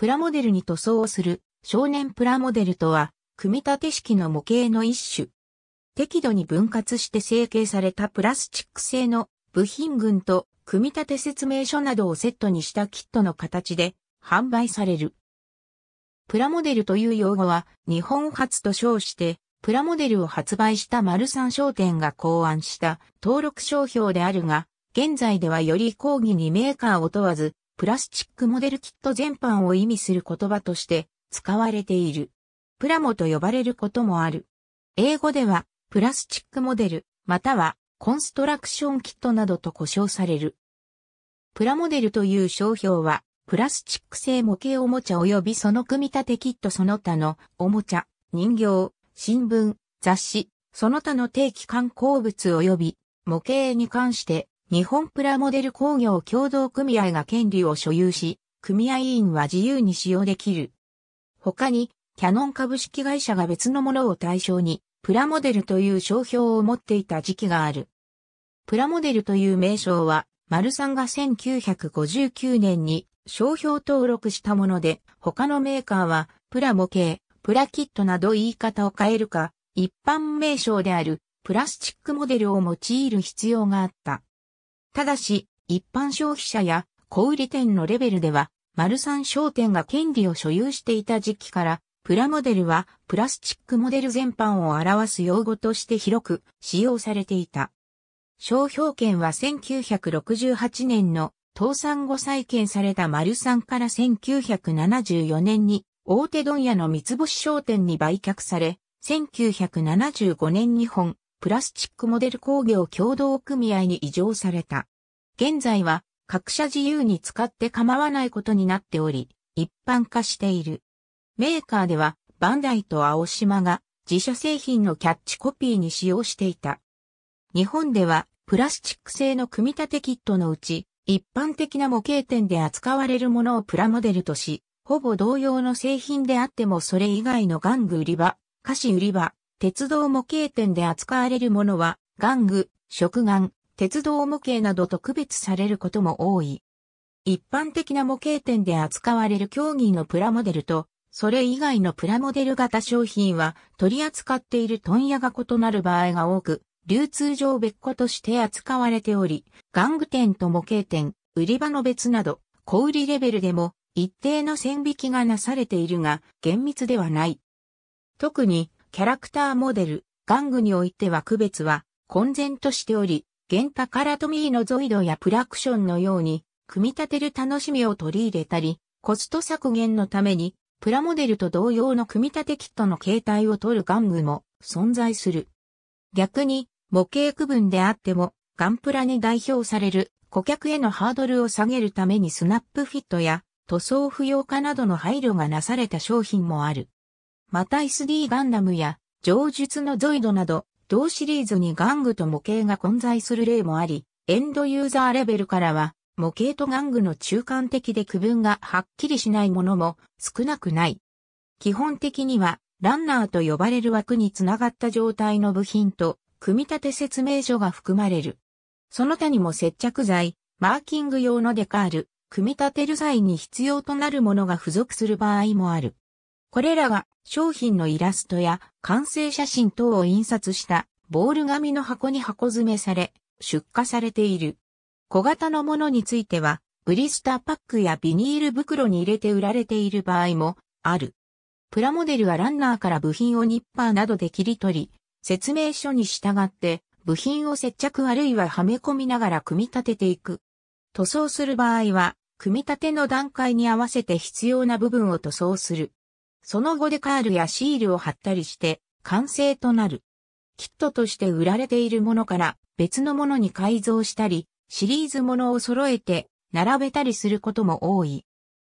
プラモデルに塗装をする少年プラモデルとは、組み立て式の模型の一種。適度に分割して成形されたプラスチック製の部品群と組み立て説明書などをセットにしたキットの形で販売される。プラモデルという用語は日本初と称して、プラモデルを発売した丸三商店が考案した登録商標であるが、現在ではより講義にメーカーを問わず、プラスチックモデルキット全般を意味する言葉として使われている。プラモと呼ばれることもある。英語では、プラスチックモデル、または、コンストラクションキットなどと呼称される。プラモデルという商標は、プラスチック製模型おもちゃ及びその組み立てキットその他のおもちゃ、人形、新聞、雑誌、その他の定期刊光物及び模型に関して日本プラモデル工業協同組合が権利を所有し、組合員は自由に使用できる。他に、キャノン株式会社が別のものを対象に、プラモデルという商標を持っていた時期がある。プラモデルという名称は、マルサンが1959年に商標登録したもので、他のメーカーは、プラモ系、プラキットなど言い方を変えるか、一般名称である、プラスチックモデルを用いる必要があった。ただし、一般消費者や小売店のレベルでは、丸三商店が権利を所有していた時期から、プラモデルはプラスチックモデル全般を表す用語として広く使用されていた。商標権は1968年の倒産後再建された丸三から1974年に大手問屋の三つ星商店に売却され、1975年日本プラスチックモデル工業協同組合に移譲された。現在は各社自由に使って構わないことになっており、一般化している。メーカーではバンダイと青島が自社製品のキャッチコピーに使用していた。日本ではプラスチック製の組み立てキットのうち、一般的な模型店で扱われるものをプラモデルとし、ほぼ同様の製品であってもそれ以外の玩具売り場、菓子売り場、鉄道模型店で扱われるものは、玩具、食玩、鉄道模型などと区別されることも多い。一般的な模型店で扱われる競技のプラモデルと、それ以外のプラモデル型商品は取り扱っている問屋が異なる場合が多く、流通上別個として扱われており、玩具店と模型店、売り場の別など、小売レベルでも一定の線引きがなされているが、厳密ではない。特にキャラクターモデル、玩具においては区別は混然としており、ゲンタカラトミーのゾイドやプラクションのように、組み立てる楽しみを取り入れたり、コスト削減のために、プラモデルと同様の組み立てキットの形態を取る玩具も存在する。逆に、模型区分であっても、ガンプラに代表される顧客へのハードルを下げるためにスナップフィットや塗装不要化などの配慮がなされた商品もある。また SD ガンダムや、上述のゾイドなど、同シリーズに玩具と模型が混在する例もあり、エンドユーザーレベルからは、模型と玩具の中間的で区分がはっきりしないものも少なくない。基本的には、ランナーと呼ばれる枠につながった状態の部品と、組み立て説明書が含まれる。その他にも接着剤、マーキング用のデカール、組み立てる際に必要となるものが付属する場合もある。これらは商品のイラストや完成写真等を印刷したボール紙の箱に箱詰めされ、出荷されている。小型のものについては、ブリスターパックやビニール袋に入れて売られている場合もある。プラモデルはランナーから部品をニッパーなどで切り取り、説明書に従って部品を接着あるいははめ込みながら組み立てていく。塗装する場合は、組み立ての段階に合わせて必要な部分を塗装する。その後デカールやシールを貼ったりして完成となる。キットとして売られているものから別のものに改造したり、シリーズものを揃えて並べたりすることも多い。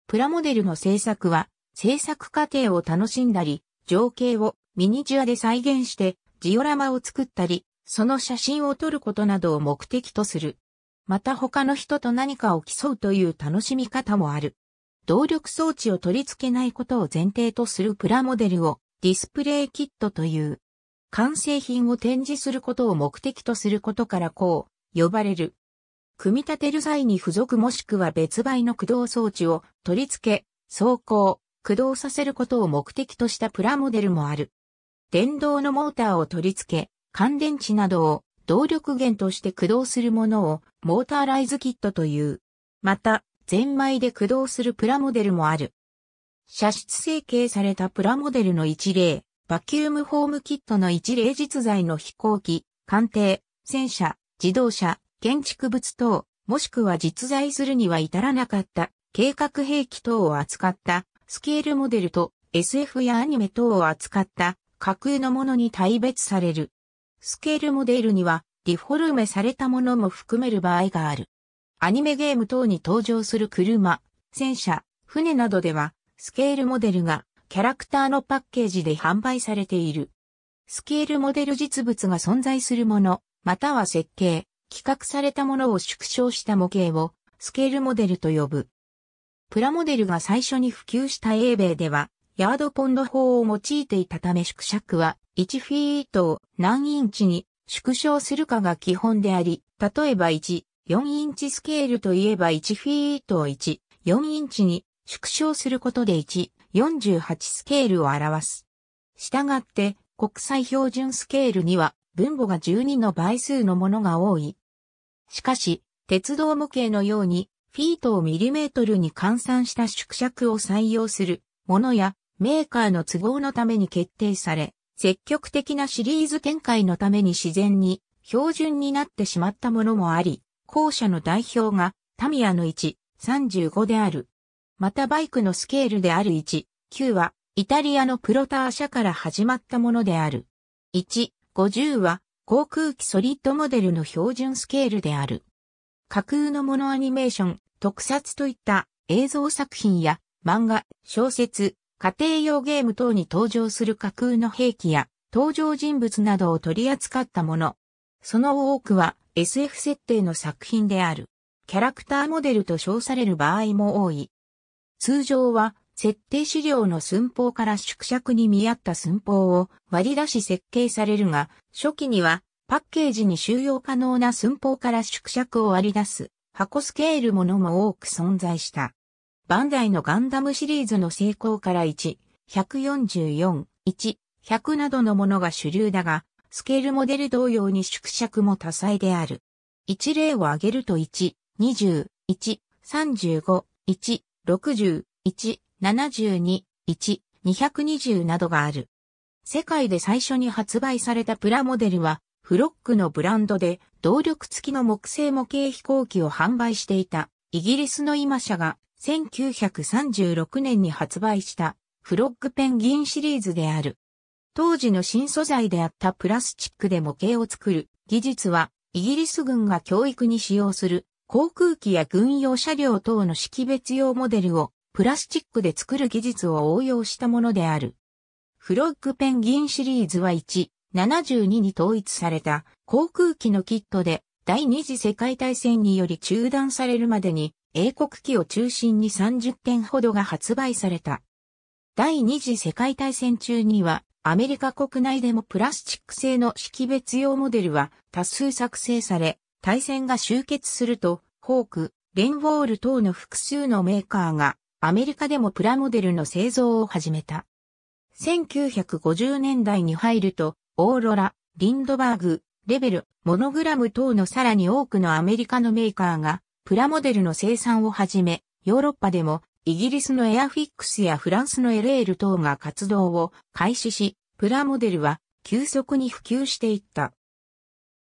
プラモデルの制作は制作過程を楽しんだり、情景をミニチュアで再現してジオラマを作ったり、その写真を撮ることなどを目的とする。また他の人と何かを競うという楽しみ方もある。動力装置を取り付けないことを前提とするプラモデルをディスプレイキットという。完成品を展示することを目的とすることからこう呼ばれる。組み立てる際に付属もしくは別売の駆動装置を取り付け、走行、駆動させることを目的としたプラモデルもある。電動のモーターを取り付け、乾電池などを動力源として駆動するものをモーターライズキットという。また、ゼンマイで駆動するプラモデルもある。射出成形されたプラモデルの一例、バキュームホームキットの一例実在の飛行機、艦艇、戦車、自動車、建築物等、もしくは実在するには至らなかった計画兵器等を扱ったスケールモデルと SF やアニメ等を扱った架空のものに大別される。スケールモデルにはリフォルメされたものも含める場合がある。アニメゲーム等に登場する車、戦車、船などでは、スケールモデルがキャラクターのパッケージで販売されている。スケールモデル実物が存在するもの、または設計、企画されたものを縮小した模型をスケールモデルと呼ぶ。プラモデルが最初に普及した英米では、ヤードポンド法を用いていたため縮尺は1フィートを何インチに縮小するかが基本であり、例えば1 4インチスケールといえば1フィートを1、4インチに縮小することで1、48スケールを表す。したがって、国際標準スケールには分母が12の倍数のものが多い。しかし、鉄道模型のように、フィートをミリメートルに換算した縮尺を採用するものや、メーカーの都合のために決定され、積極的なシリーズ展開のために自然に標準になってしまったものもあり、後者の代表がタミヤの1.35である。またバイクのスケールである1.9はイタリアのプロター社から始まったものである。1.50は航空機ソリッドモデルの標準スケールである。架空のモノアニメーション、特撮といった映像作品や漫画、小説、家庭用ゲーム等に登場する架空の兵器や登場人物などを取り扱ったもの。その多くは SF 設定の作品である。キャラクターモデルと称される場合も多い。通常は、設定資料の寸法から縮尺に見合った寸法を割り出し設計されるが、初期にはパッケージに収容可能な寸法から縮尺を割り出す箱スケールものも多く存在した。バンダイのガンダムシリーズの成功から1、144、1、100などのものが主流だが、スケールモデル同様に縮尺も多彩である。一例を挙げると1、20、1、35、1、60、1、72、1、220などがある。世界で最初に発売されたプラモデルは、フロックのブランドで、動力付きの木製模型飛行機を販売していた、イギリスの今社が、1936年に発売した、フロックペンギンシリーズである。当時の新素材であったプラスチックで模型を作る技術はイギリス軍が教育に使用する航空機や軍用車両等の識別用モデルをプラスチックで作る技術を応用したものである。フロッグペンギンシリーズは1、72に統一された航空機のキットで第二次世界大戦により中断されるまでに英国機を中心に30点ほどが発売された。第二次世界大戦中にはアメリカ国内でもプラスチック製の識別用モデルは多数作成され、対戦が終結すると、ホーク、レンウォール等の複数のメーカーがアメリカでもプラモデルの製造を始めた。1950年代に入ると、オーロラ、リンドバーグ、レベル、モノグラム等のさらに多くのアメリカのメーカーがプラモデルの生産を始め、ヨーロッパでもイギリスのエアフィックスやフランスのエレール等が活動を開始し、プラモデルは急速に普及していった。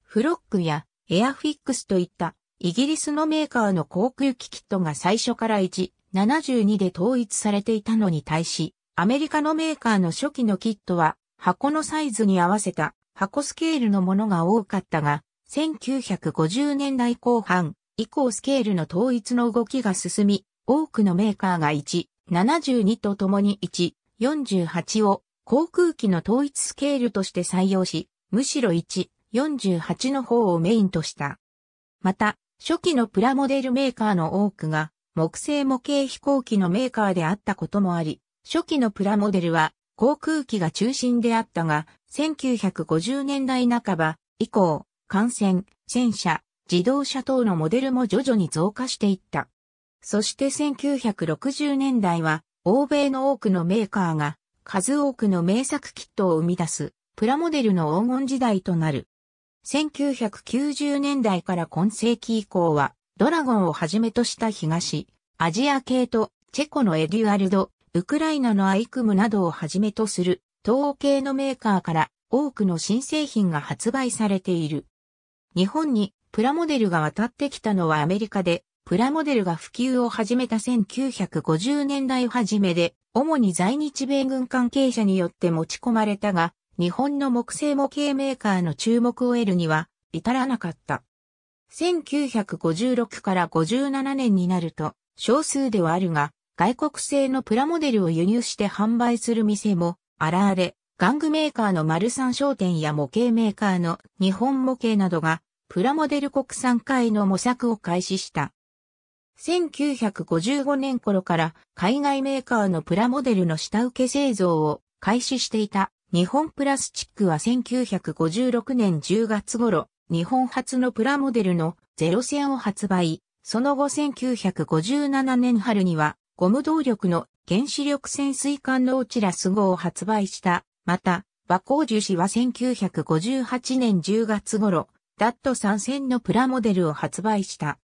フロックやエアフィックスといったイギリスのメーカーの航空機キットが最初から1、72で統一されていたのに対し、アメリカのメーカーの初期のキットは箱のサイズに合わせた箱スケールのものが多かったが、1950年代後半以降スケールの統一の動きが進み、多くのメーカーが1、72とともに1、48を航空機の統一スケールとして採用し、むしろ1、48の方をメインとした。また、初期のプラモデルメーカーの多くが、木製模型飛行機のメーカーであったこともあり、初期のプラモデルは航空機が中心であったが、1950年代半ば以降、艦船、戦車、自動車等のモデルも徐々に増加していった。そして1960年代は、欧米の多くのメーカーが、数多くの名作キットを生み出す、プラモデルの黄金時代となる。1990年代から今世紀以降は、ドラゴンをはじめとした東、アジア系と、チェコのエデュアルド、ウクライナのアイクムなどをはじめとする、東欧系のメーカーから多くの新製品が発売されている。日本にプラモデルが渡ってきたのはアメリカで、プラモデルが普及を始めた1950年代初めで、主に在日米軍関係者によって持ち込まれたが、日本の木製模型メーカーの注目を得るには至らなかった。1956から57年になると、少数ではあるが、外国製のプラモデルを輸入して販売する店も、現れ、玩具メーカーの丸三商店や模型メーカーの日本模型などが、プラモデル国産会の模索を開始した。1955年頃から海外メーカーのプラモデルの下請け製造を開始していた日本プラスチックは1956年10月頃、日本初のプラモデルのゼロ戦を発売。その後1957年春にはゴム動力の原子力潜水艦のオチラス号を発売した。また、和光樹氏は1958年10月頃、ダット参線のプラモデルを発売した。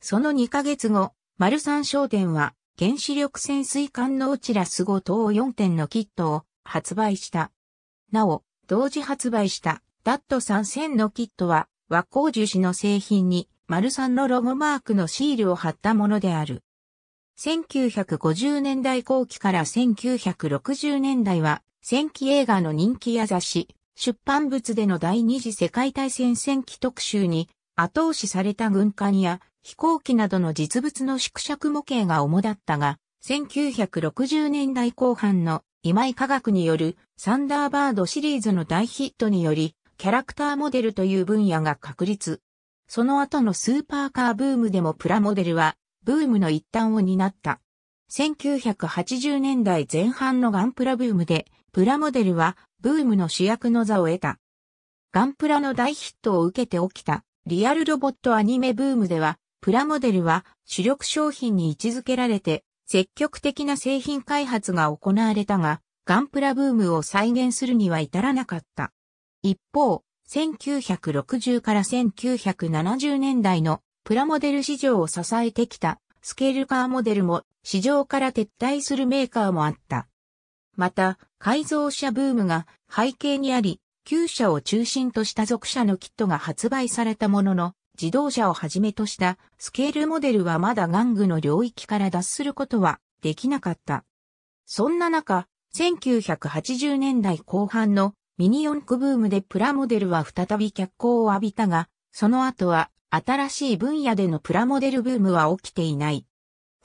その2ヶ月後、丸三商店は原子力潜水艦のオチラス5等4点のキットを発売した。なお、同時発売したダット3000のキットは和光樹脂の製品に丸三のロゴマークのシールを貼ったものである。1950年代後期から1960年代は戦記映画の人気や雑誌、出版物での第二次世界大戦戦記特集に後押しされた軍艦や飛行機などの実物の縮尺模型が主だったが、1960年代後半の今井科学によるサンダーバードシリーズの大ヒットにより、キャラクターモデルという分野が確立。その後のスーパーカーブームでもプラモデルは、ブームの一端を担った。1980年代前半のガンプラブームで、プラモデルはブームの主役の座を得た。ガンプラの大ヒットを受けて起きたリアルロボットアニメブームでは、プラモデルは主力商品に位置づけられて積極的な製品開発が行われたが、ガンプラブームを再現するには至らなかった。一方、1960から1970年代のプラモデル市場を支えてきたスケールカーモデルも市場から撤退するメーカーもあった。また、改造車ブームが背景にあり、旧車を中心とした属車のキットが発売されたものの、自動車をはじめとしたスケールモデルはまだ玩具の領域から脱することはできなかった。そんな中、1980年代後半のミニ四駆ブームでプラモデルは再び脚光を浴びたが、その後は新しい分野でのプラモデルブームは起きていない。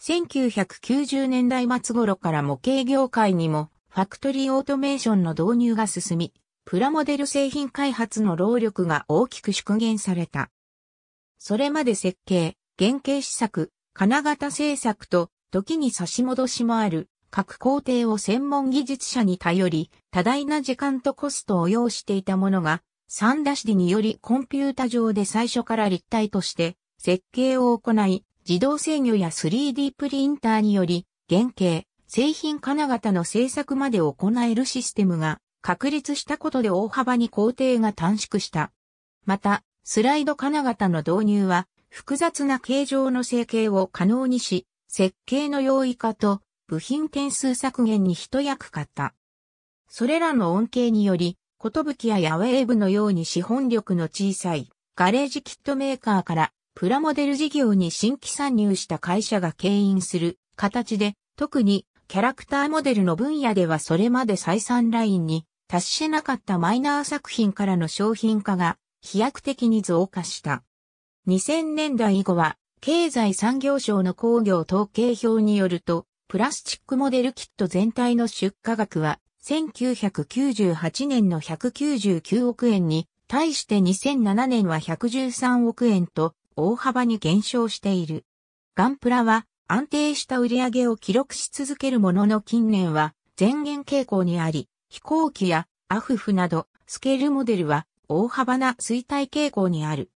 1990年代末頃から模型業界にもファクトリーオートメーションの導入が進み、プラモデル製品開発の労力が大きく縮減された。それまで設計、原型試作、金型製作と、時に差し戻しもある、各工程を専門技術者に頼り、多大な時間とコストを要していたものが、サンダシディによりコンピュータ上で最初から立体として設計を行い、自動制御や 3D プリンターにより、原型、製品金型の製作まで行えるシステムが確立したことで大幅に工程が短縮した。また、スライド金型の導入は、複雑な形状の成形を可能にし、設計の容易化と部品点数削減に一役買った。それらの恩恵により、ことぶきやヤウェーブのように資本力の小さいガレージキットメーカーからプラモデル事業に新規参入した会社が牽引する形で、特にキャラクターモデルの分野ではそれまで採算ラインに達しなかったマイナー作品からの商品化が飛躍的に増加した。2000年代以後は、経済産業省の工業統計表によると、プラスチックモデルキット全体の出荷額は、1998年の199億円に、対して2007年は113億円と、大幅に減少している。ガンプラは、安定した売り上げを記録し続けるものの近年は、前減傾向にあり、飛行機やアフフなど、スケールモデルは大幅な衰退傾向にある。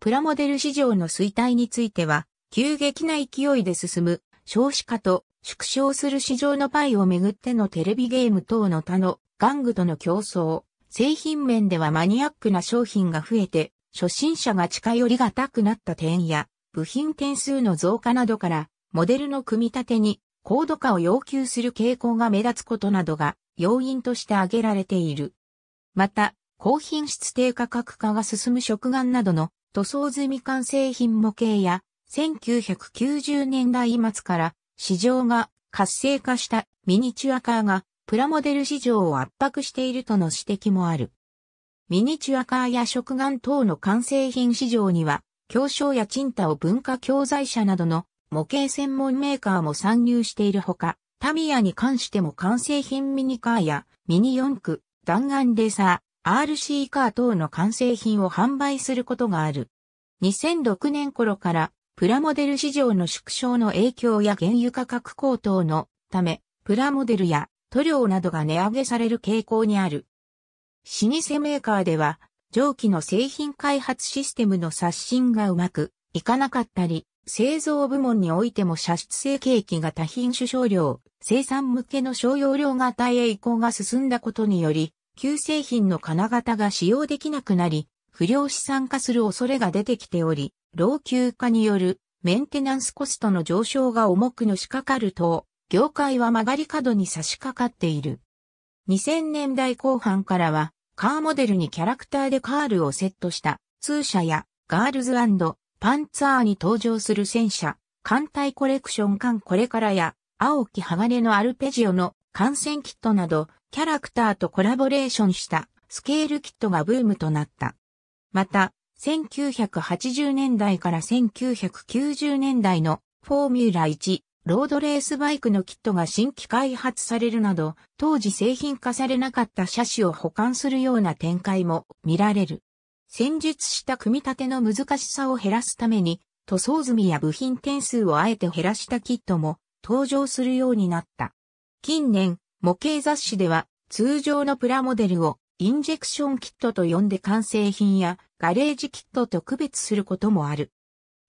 プラモデル市場の衰退については、急激な勢いで進む少子化と縮小する市場のパイをめぐってのテレビゲーム等の他の玩具との競争、製品面ではマニアックな商品が増えて、初心者が近寄りがたくなった点や、部品点数の増加などから、モデルの組み立てに高度化を要求する傾向が目立つことなどが要因として挙げられている。また、高品質低価格化が進む食玩などの塗装済み完成品模型や、1990年代末から市場が活性化したミニチュアカーがプラモデル市場を圧迫しているとの指摘もある。ミニチュアカーや食玩等の完成品市場には、教商や賃貸を文化教材者などの模型専門メーカーも参入しているほか、タミヤに関しても完成品ミニカーやミニ四駆、弾丸レーサー、RC カー等の完成品を販売することがある。2006年頃からプラモデル市場の縮小の影響や原油価格高騰のため、プラモデルや塗料などが値上げされる傾向にある。老舗メーカーでは、上記の製品開発システムの刷新がうまくいかなかったり、製造部門においても射出成形機が多品種少量、生産向けの商用量型へ移行が進んだことにより、旧製品の金型が使用できなくなり、不良資産化する恐れが出てきており、老朽化によるメンテナンスコストの上昇が重くのしかかると、業界は曲がり角に差し掛かっている。2000年代後半からは、カーモデルにキャラクターでカールをセットした通車やガールズパンツァーに登場する戦車、艦隊コレクション艦これからや、青木鋼のアルペジオの感染キットなど、キャラクターとコラボレーションしたスケールキットがブームとなった。また、1980年代から1990年代のフォーミュラ1、ロードレースバイクのキットが新規開発されるなど、当時製品化されなかった車種を保管するような展開も見られる。戦術した組み立ての難しさを減らすために、塗装済みや部品点数をあえて減らしたキットも登場するようになった。近年、模型雑誌では通常のプラモデルをインジェクションキットと呼んで完成品やガレージキットと区別することもある。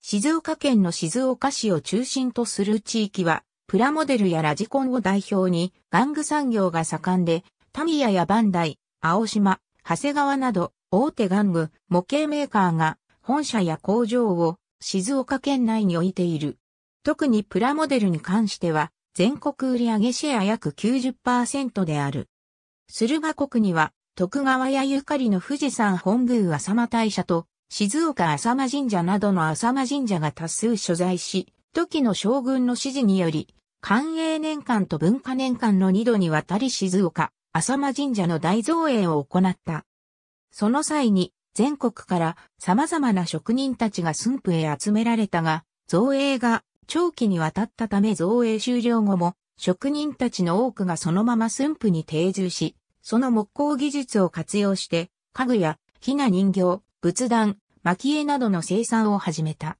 静岡県の静岡市を中心とする地域は、プラモデルやラジコンを代表に玩具産業が盛んで、タミヤやバンダイ、青島、長谷川など大手玩具、模型メーカーが本社や工場を静岡県内に置いている。特にプラモデルに関しては、全国売上シェア約90%である。駿河国には、徳川やゆかりの富士山本宮浅間大社と、静岡浅間神社などの浅間神社が多数所在し、時の将軍の指示により、寛永年間と文化年間の2度にわたり静岡、浅間神社の大造営を行った。その際に、全国から様々な職人たちが駿府へ集められたが、造営が長期にわたったため造営終了後も、職人たちの多くがそのまま駿府に定住し、その木工技術を活用して、家具や、ひな人形、仏壇、蒔絵などの生産を始めた。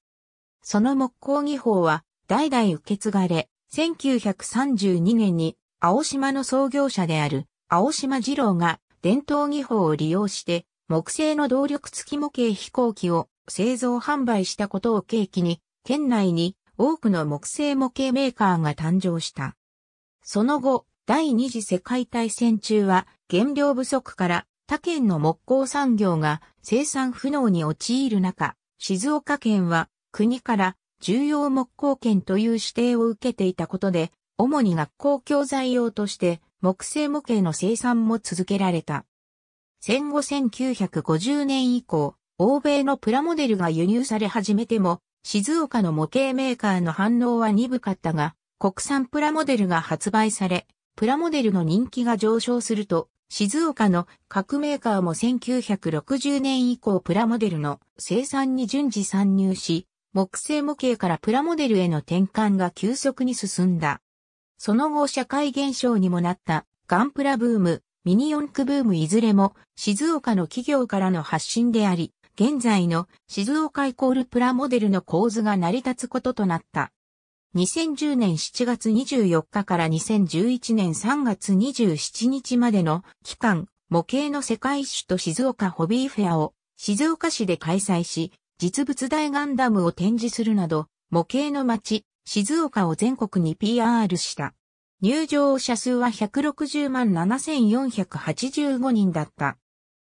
その木工技法は、代々受け継がれ、1932年に、青島の創業者である、青島二郎が、伝統技法を利用して、木製の動力付き模型飛行機を製造販売したことを契機に、県内に多くの木製模型メーカーが誕生した。その後、第二次世界大戦中は原料不足から他県の木工産業が生産不能に陥る中、静岡県は国から重要木工県という指定を受けていたことで、主に学校教材用として木製模型の生産も続けられた。戦後1950年以降、欧米のプラモデルが輸入され始めても、静岡の模型メーカーの反応は鈍かったが、国産プラモデルが発売され、プラモデルの人気が上昇すると、静岡の各メーカーも1960年以降プラモデルの生産に順次参入し、木製模型からプラモデルへの転換が急速に進んだ。その後社会現象にもなったガンプラブーム、ミニ四駆ブームいずれも静岡の企業からの発信であり、現在の静岡イコールプラモデルの構図が成り立つこととなった。2010年7月24日から2011年3月27日までの期間、模型の世界一と静岡ホビーフェアを静岡市で開催し、実物大ガンダムを展示するなど、模型の街、静岡を全国に PR した。入場者数は160万7485人だった。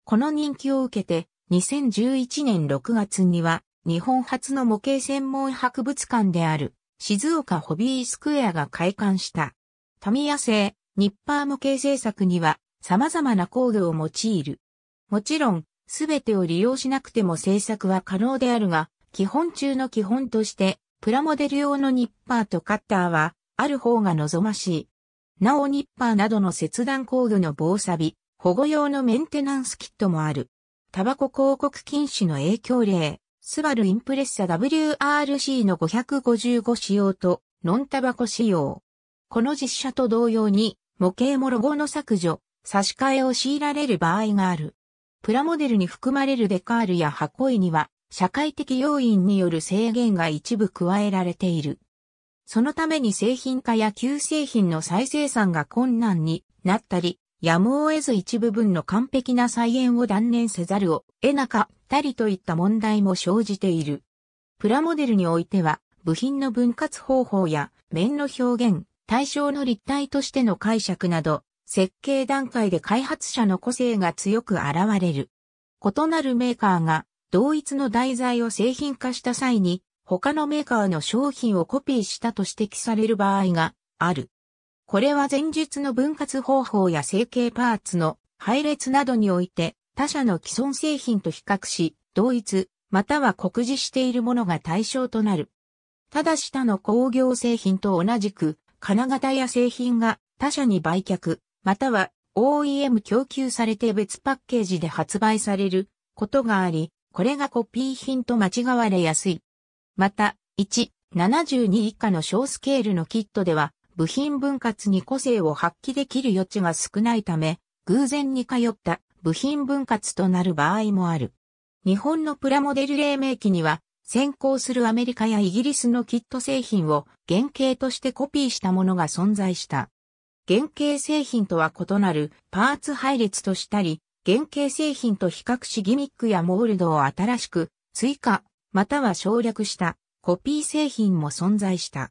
この人気を受けて、2011年6月には、日本初の模型専門博物館である、静岡ホビースクエアが開館した。タミヤ製、ニッパー模型製作には、様々な工具を用いる。もちろん、すべてを利用しなくても制作は可能であるが、基本中の基本として、プラモデル用のニッパーとカッターは、ある方が望ましい。なおニッパーなどの切断工具の防錆、保護用のメンテナンスキットもある。タバコ広告禁止の影響例、スバルインプレッサ WRC の555仕様と、ノンタバコ仕様。この実写と同様に、模型もロゴの削除、差し替えを強いられる場合がある。プラモデルに含まれるデカールや箱絵には、社会的要因による制限が一部加えられている。そのために製品化や旧製品の再生産が困難になったり、やむを得ず一部分の完璧な再演を断念せざるを得なかったりといった問題も生じている。プラモデルにおいては、部品の分割方法や面の表現、対象の立体としての解釈など、設計段階で開発者の個性が強く現れる。異なるメーカーが同一の題材を製品化した際に、他のメーカーの商品をコピーしたと指摘される場合がある。これは前述の分割方法や成形パーツの配列などにおいて他社の既存製品と比較し、同一、または酷似しているものが対象となる。ただし他の工業製品と同じく、金型や製品が他社に売却、または OEM 供給されて別パッケージで発売されることがあり、これがコピー品と間違われやすい。また、1、72以下の小スケールのキットでは、部品分割に個性を発揮できる余地が少ないため、偶然に通った部品分割となる場合もある。日本のプラモデル黎明期には、先行するアメリカやイギリスのキット製品を原型としてコピーしたものが存在した。原型製品とは異なるパーツ配列としたり、原型製品と比較しギミックやモールドを新しく追加、または省略したコピー製品も存在した。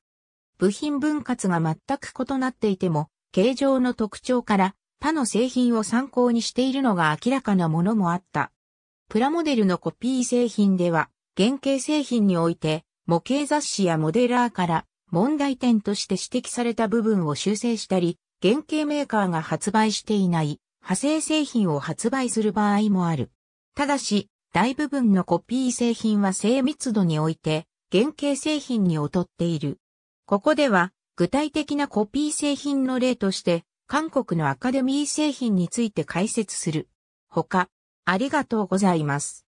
部品分割が全く異なっていても、形状の特徴から他の製品を参考にしているのが明らかなものもあった。プラモデルのコピー製品では、原型製品において、模型雑誌やモデラーから問題点として指摘された部分を修正したり、原型メーカーが発売していない派生製品を発売する場合もある。ただし、大部分のコピー製品は精密度において、原型製品に劣っている。ここでは、具体的なコピー製品の例として、韓国のアカデミー製品について解説する。他、ありがとうございます。